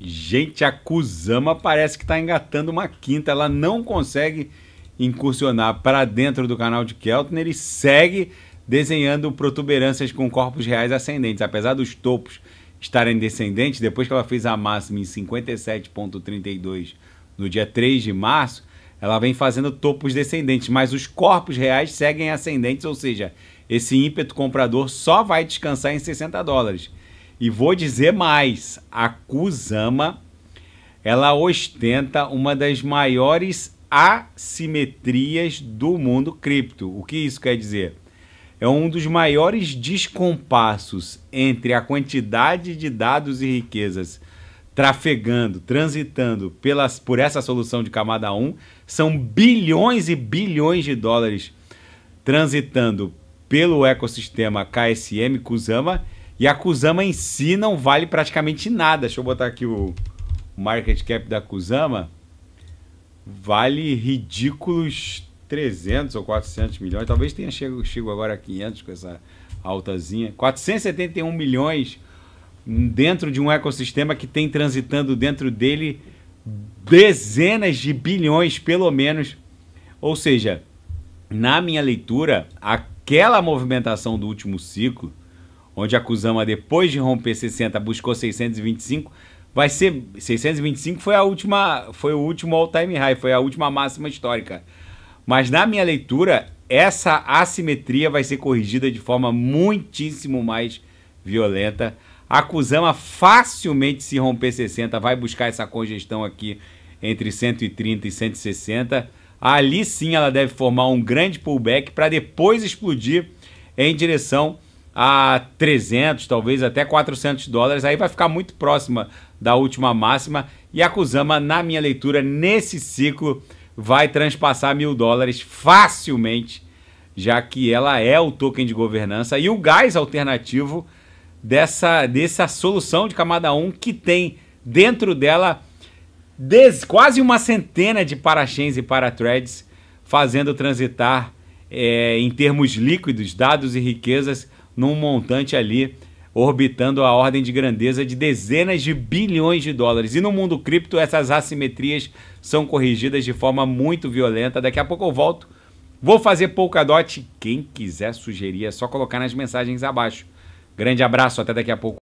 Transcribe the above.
Gente, a Kusama parece que está engatando uma quinta. Ela não consegue incursionar para dentro do canal de Keltner e segue desenhando protuberâncias com corpos reais ascendentes. Apesar dos topos estarem descendentes, depois que ela fez a máxima em 57,32 no dia 3 de março, ela vem fazendo topos descendentes, mas os corpos reais seguem ascendentes, ou seja, esse ímpeto comprador só vai descansar em 60 dólares. E vou dizer mais, a Kusama ela ostenta uma das maiores assimetrias do mundo cripto. O que isso quer dizer? É um dos maiores descompassos entre a quantidade de dados e riquezas trafegando, transitando pelas, por essa solução de camada 1, são bilhões e bilhões de dólares transitando pelo ecossistema KSM Kusama e a Kusama em si não vale praticamente nada. Deixa eu botar aqui o market cap da Kusama. Vale ridículos 300 ou 400 milhões. Talvez tenha chego, chego agora a 500 com essa altazinha. 471 milhões dentro de um ecossistema que tem transitando dentro dele dezenas de bilhões, pelo menos. Ou seja, na minha leitura, aquela movimentação do último ciclo onde a Kusama, depois de romper 60, buscou 625. Vai ser 625 foi a última, foi o último all-time high, foi a última máxima histórica. Mas na minha leitura, essa assimetria vai ser corrigida de forma muitíssimo mais violenta. A Kusama facilmente se romper 60, vai buscar essa congestão aqui entre 130 e 160. Ali sim ela deve formar um grande pullback para depois explodir em direção a 300, talvez até 400 dólares. Aí vai ficar muito próxima da última máxima. E a Kusama, na minha leitura, nesse ciclo, vai transpassar mil dólares facilmente, já que ela é o token de governança e o gás alternativo dessa, dessa solução de camada 1 que tem dentro dela des, quase uma centena de parachains e parathreads fazendo transitar é, em termos líquidos, dados e riquezas num montante ali orbitando a ordem de grandeza de dezenas de bilhões de dólares. E no mundo cripto, essas assimetrias são corrigidas de forma muito violenta. Daqui a pouco eu volto. Vou fazer Polkadot. Quem quiser sugerir, é só colocar nas mensagens abaixo. Grande abraço, até daqui a pouco.